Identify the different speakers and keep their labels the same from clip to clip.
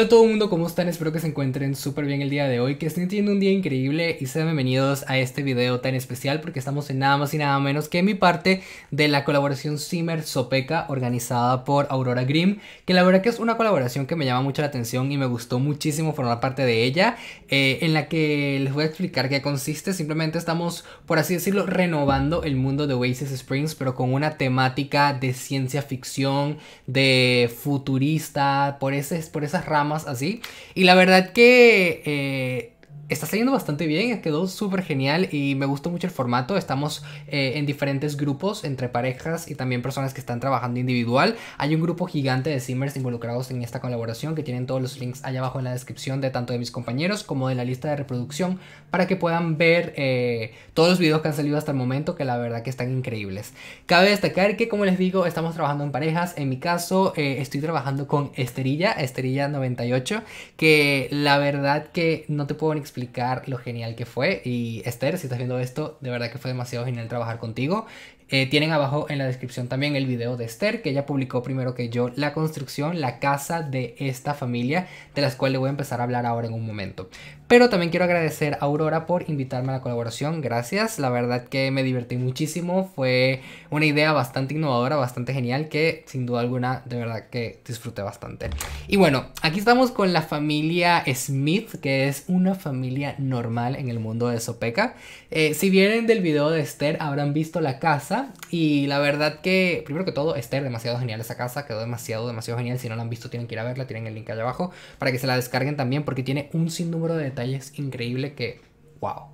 Speaker 1: Hola a todo el mundo, ¿cómo están? Espero que se encuentren súper bien el día de hoy, que estén teniendo un día increíble y sean bienvenidos a este video tan especial porque estamos en nada más y nada menos que mi parte de la colaboración Simmer Sopeca organizada por Aurora Grimm, que la verdad que es una colaboración que me llama mucho la atención y me gustó muchísimo formar parte de ella, eh, en la que les voy a explicar qué consiste, simplemente estamos, por así decirlo, renovando el mundo de Oasis Springs, pero con una temática de ciencia ficción, de futurista, por, por esas ramas así. Y la verdad que eh, está saliendo bastante bien, quedó súper genial y me gustó mucho el formato. Estamos eh, en diferentes grupos, entre parejas y también personas que están trabajando individual. Hay un grupo gigante de simmers involucrados en esta colaboración que tienen todos los links allá abajo en la descripción de tanto de mis compañeros como de la lista de reproducción para que puedan ver eh, todos los videos que han salido hasta el momento que la verdad que están increíbles. Cabe destacar que como les digo estamos trabajando en parejas. En mi caso eh, estoy trabajando con Esterilla, Esterilla98, que la verdad que no te puedo ni explicar lo genial que fue. Y Esther, si estás viendo esto, de verdad que fue demasiado genial trabajar contigo. Eh, tienen abajo en la descripción también el video de Esther, que ella publicó primero que yo la construcción, la casa de esta familia, de las cuales le voy a empezar a hablar ahora en un momento. Pero también quiero agradecer a Aurora por invitarme a la colaboración, gracias, la verdad que me divertí muchísimo, fue una idea bastante innovadora, bastante genial, que sin duda alguna de verdad que disfruté bastante. Y bueno, aquí estamos con la familia Smith, que es una familia familia normal en el mundo de Sopeca. Eh, si vienen del video de Esther, habrán visto la casa. Y la verdad que, primero que todo, Esther, demasiado genial esa casa. Quedó demasiado, demasiado genial. Si no la han visto, tienen que ir a verla. Tienen el link allá abajo para que se la descarguen también. Porque tiene un sinnúmero de detalles increíble que, wow.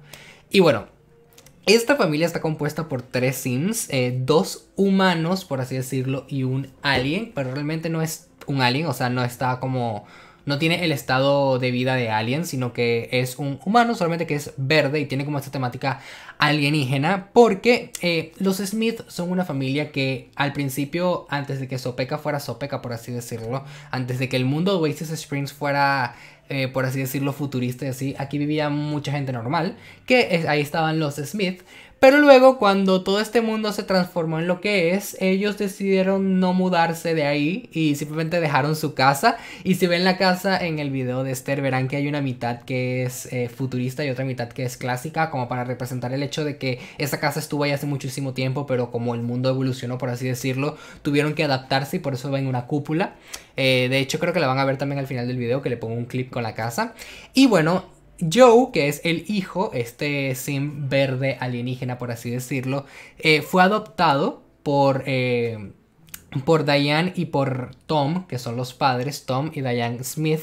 Speaker 1: Y bueno, esta familia está compuesta por tres Sims, eh, dos humanos, por así decirlo, y un alien, pero realmente no es un alien, o sea, no está como no tiene el estado de vida de alien, sino que es un humano, solamente que es verde y tiene como esta temática alienígena, porque eh, los Smith son una familia que al principio, antes de que Sopeca fuera Sopeca, por así decirlo, antes de que el mundo de Oasis Springs fuera eh, por así decirlo, futurista y así. Aquí vivía mucha gente normal, que ahí estaban los Smith, pero luego cuando todo este mundo se transformó en lo que es, ellos decidieron no mudarse de ahí y simplemente dejaron su casa. Y si ven la casa en el video de Esther, verán que hay una mitad que es eh, futurista y otra mitad que es clásica, como para representar el hecho de que esa casa estuvo ahí hace muchísimo tiempo, pero como el mundo evolucionó, por así decirlo, tuvieron que adaptarse y por eso ven una cúpula. Eh, de hecho, creo que la van a ver también al final del video, que le pongo un clip con la casa. Y bueno, Joe, que es el hijo, este sim verde alienígena, por así decirlo, eh, fue adoptado por, eh, por Diane y por Tom, que son los padres, Tom y Diane Smith.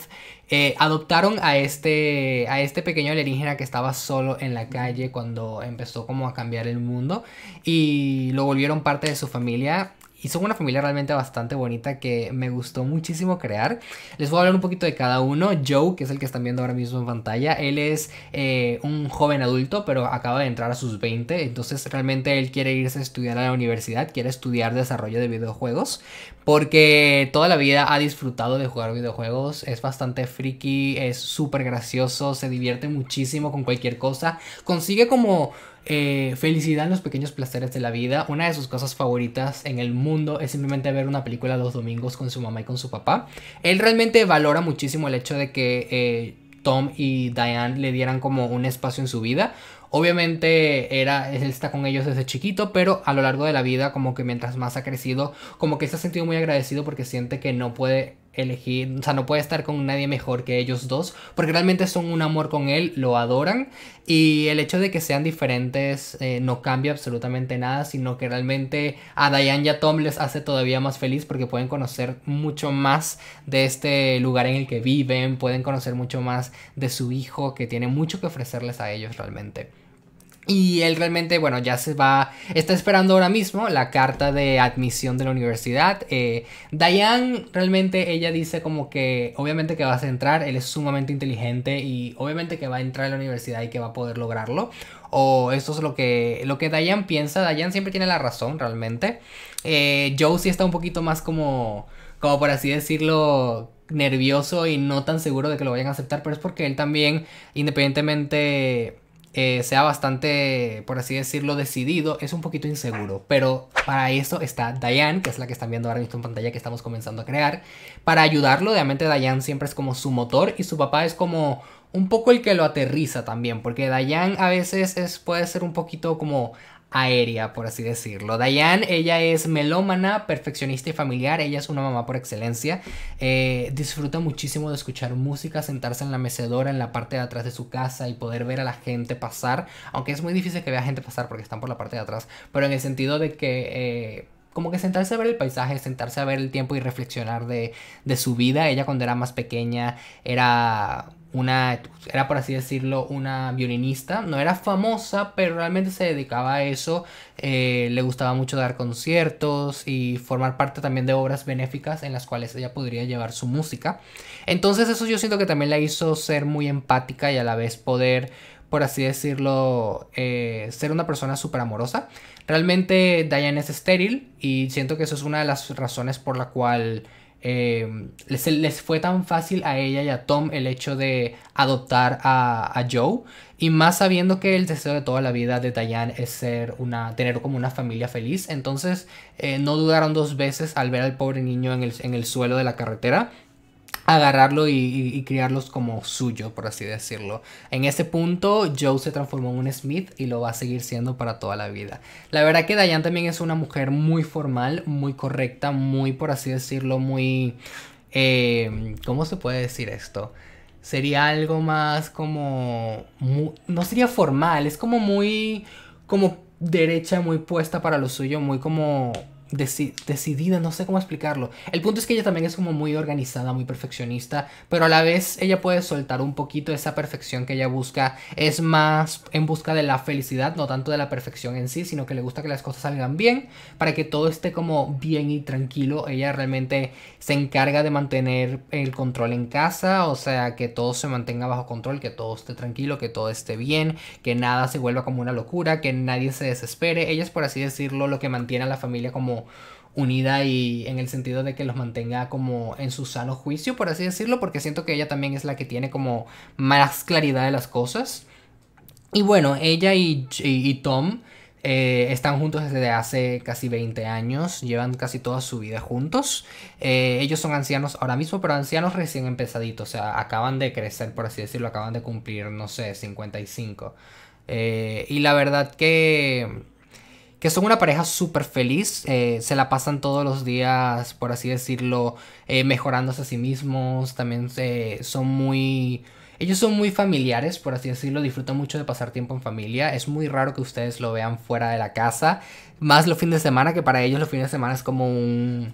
Speaker 1: Eh, adoptaron a este, a este pequeño alienígena que estaba solo en la calle cuando empezó como a cambiar el mundo y lo volvieron parte de su familia y son una familia realmente bastante bonita que me gustó muchísimo crear. Les voy a hablar un poquito de cada uno. Joe, que es el que están viendo ahora mismo en pantalla, él es eh, un joven adulto, pero acaba de entrar a sus 20, entonces realmente él quiere irse a estudiar a la universidad, quiere estudiar desarrollo de videojuegos, porque toda la vida ha disfrutado de jugar videojuegos, es bastante friki, es súper gracioso, se divierte muchísimo con cualquier cosa, consigue como eh, felicidad en los pequeños placeres de la vida. Una de sus cosas favoritas en el mundo es simplemente ver una película los domingos con su mamá y con su papá. Él realmente valora muchísimo el hecho de que eh, Tom y Diane le dieran como un espacio en su vida. Obviamente era, él está con ellos desde chiquito, pero a lo largo de la vida, como que mientras más ha crecido, como que se ha sentido muy agradecido porque siente que no puede elegir, o sea, no puede estar con nadie mejor que ellos dos, porque realmente son un amor con él, lo adoran, y el hecho de que sean diferentes eh, no cambia absolutamente nada, sino que realmente a Diane y a Tom les hace todavía más feliz porque pueden conocer mucho más de este lugar en el que viven, pueden conocer mucho más de su hijo, que tiene mucho que ofrecerles a ellos realmente. Y él realmente, bueno, ya se va, está esperando ahora mismo la carta de admisión de la universidad. Eh, Diane realmente, ella dice como que obviamente que vas a entrar, él es sumamente inteligente y obviamente que va a entrar a la universidad y que va a poder lograrlo. O eso es lo que, lo que Diane piensa, Diane siempre tiene la razón realmente. Eh, Joe sí está un poquito más como, como por así decirlo, nervioso y no tan seguro de que lo vayan a aceptar, pero es porque él también, independientemente eh, sea bastante, por así decirlo, decidido, es un poquito inseguro. Pero para eso está Diane, que es la que están viendo ahora mismo en pantalla que estamos comenzando a crear, para ayudarlo. Obviamente Diane siempre es como su motor y su papá es como un poco el que lo aterriza también, porque Dayan a veces es, puede ser un poquito como aérea, por así decirlo. Diane, ella es melómana, perfeccionista y familiar, ella es una mamá por excelencia, eh, disfruta muchísimo de escuchar música, sentarse en la mecedora, en la parte de atrás de su casa y poder ver a la gente pasar, aunque es muy difícil que vea gente pasar porque están por la parte de atrás, pero en el sentido de que... Eh, como que sentarse a ver el paisaje, sentarse a ver el tiempo y reflexionar de su vida. Ella cuando era más pequeña era una, era por así decirlo, una violinista. No era famosa, pero realmente se dedicaba a eso. Eh, le gustaba mucho dar conciertos y formar parte también de obras benéficas en las cuales ella podría llevar su música. Entonces eso yo siento que también la hizo ser muy empática y a la vez poder por así decirlo, eh, ser una persona súper amorosa. Realmente Diane es estéril y siento que eso es una de las razones por la cual eh, les, les, fue tan fácil a ella y a Tom el hecho de adoptar a, Joe. Y más sabiendo que el deseo de toda la vida de Diane es ser una, tener como una familia feliz. Entonces eh, no dudaron dos veces al ver al pobre niño en el, en el suelo de la carretera agarrarlo y, criarlos como suyo, por así decirlo. En ese punto, Joe se transformó en un Smith y lo va a seguir siendo para toda la vida. La verdad que Dayan también es una mujer muy formal, muy correcta, muy, por así decirlo, muy... Eh, ¿Cómo se puede decir esto? Sería algo más como... no sería formal, es como muy... como derecha, muy puesta para lo suyo, muy como decidida, no sé cómo explicarlo. El punto es que ella también es como muy organizada, muy perfeccionista, pero a la vez ella puede soltar un poquito esa perfección que ella busca. Es más en busca de la felicidad, no tanto de la perfección en sí, sino que le gusta que las cosas salgan bien, para que todo esté como bien y tranquilo. Ella realmente se encarga de mantener el control en casa, o sea, que todo se mantenga bajo control, que todo esté tranquilo, que todo esté bien, que nada se vuelva como una locura, que nadie se desespere. Ella es, por así decirlo, lo que mantiene a la familia como unida y en el sentido de que los mantenga como en su sano juicio, por así decirlo, porque siento que ella también es la que tiene como más claridad de las cosas. Y bueno, ella y, Tom eh, están juntos desde hace casi 20 años, llevan casi toda su vida juntos. Eh, ellos son ancianos ahora mismo, pero ancianos recién empezaditos, o sea, acaban de crecer, por así decirlo, acaban de cumplir, no sé, 55. Eh, y la verdad que que son una pareja súper feliz, eh, se la pasan todos los días, por así decirlo, eh, mejorándose a sí mismos, también son muy... Ellos son muy familiares, por así decirlo, disfrutan mucho de pasar tiempo en familia. Es muy raro que ustedes lo vean fuera de la casa. Más los fines de semana, que para ellos los fines de semana es como un,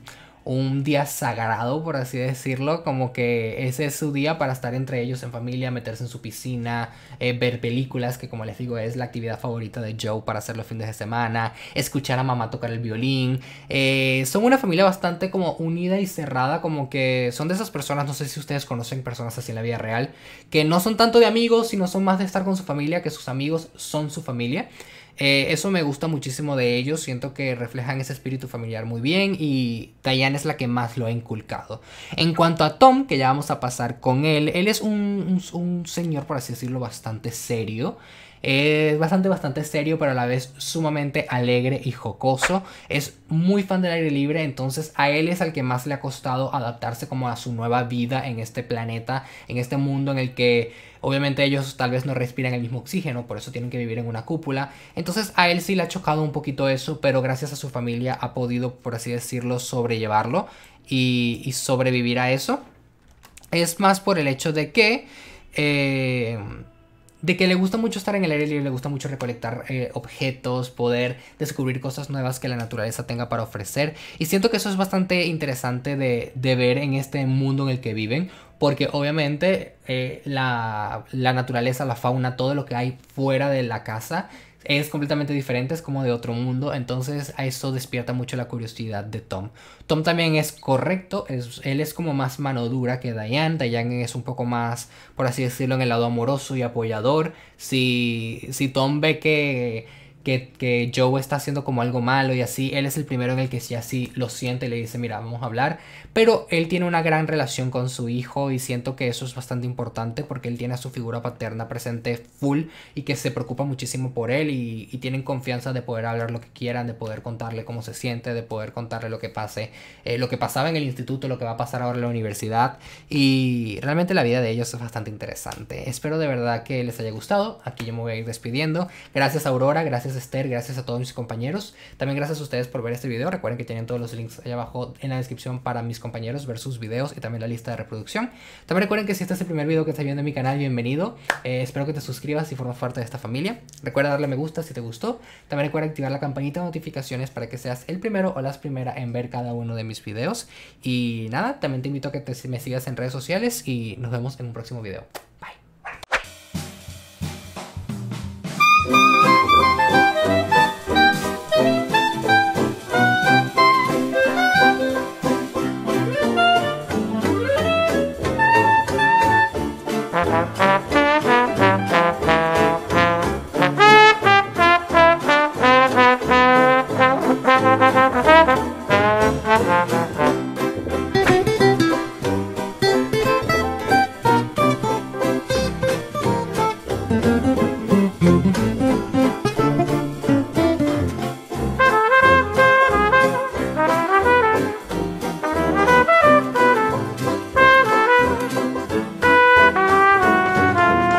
Speaker 1: un día sagrado, por así decirlo, como que ese es su día para estar entre ellos en familia, meterse en su piscina, eh, ver películas, que como les digo es la actividad favorita de Joe para hacer los fines de semana, escuchar a mamá tocar el violín. Eh, son una familia bastante como unida y cerrada, como que son de esas personas, no sé si ustedes conocen personas así en la vida real, que no son tanto de amigos, sino son más de estar con su familia, que sus amigos son su familia. Eh, eso me gusta muchísimo de ellos, siento que reflejan ese espíritu familiar muy bien y Diane es la que más lo ha inculcado. En cuanto a Tom, que ya vamos a pasar con él, él es un, un señor, por así decirlo, bastante serio. Es bastante, bastante serio, pero a la vez sumamente alegre y jocoso. Es muy fan del aire libre, entonces a él es al que más le ha costado adaptarse como a su nueva vida en este planeta, en este mundo en el que obviamente ellos tal vez no respiran el mismo oxígeno, por eso tienen que vivir en una cúpula. Entonces a él sí le ha chocado un poquito eso, pero gracias a su familia ha podido, por así decirlo, sobrellevarlo y, sobrevivir a eso. Es más por el hecho de que... Eh, de que le gusta mucho estar en el aire libre, le gusta mucho recolectar eh, objetos, poder descubrir cosas nuevas que la naturaleza tenga para ofrecer. Y siento que eso es bastante interesante de, ver en este mundo en el que viven, porque obviamente eh, la, la naturaleza, la fauna, todo lo que hay fuera de la casa es completamente diferente, es como de otro mundo, entonces a eso despierta mucho la curiosidad de Tom. Tom también es correcto, es, él es como más mano dura que Diane, Diane es un poco más, por así decirlo, en el lado amoroso y apoyador. Si, si Tom ve que que, que, Joe está haciendo como algo malo y así, él es el primero en el que si así lo siente y le dice, mira, vamos a hablar. Pero él tiene una gran relación con su hijo y siento que eso es bastante importante porque él tiene a su figura paterna presente full y que se preocupa muchísimo por él y, tienen confianza de poder hablar lo que quieran, de poder contarle cómo se siente, de poder contarle lo que pase, eh, lo que pasaba en el instituto, lo que va a pasar ahora en la universidad. Y realmente la vida de ellos es bastante interesante. Espero de verdad que les haya gustado. Aquí yo me voy a ir despidiendo. Gracias Aurora, gracias gracias Esther, gracias a todos mis compañeros. También gracias a ustedes por ver este video. Recuerden que tienen todos los links allá abajo en la descripción para mis compañeros ver sus videos y también la lista de reproducción. También recuerden que si este es el primer video que está viendo en mi canal, bienvenido. Eh, espero que te suscribas y formas parte de esta familia. Recuerda darle me gusta si te gustó. También recuerda activar la campanita de notificaciones para que seas el primero o las primeras en ver cada uno de mis videos. Y nada, también te invito a que te, me sigas en redes sociales y nos vemos en un próximo video. Bye.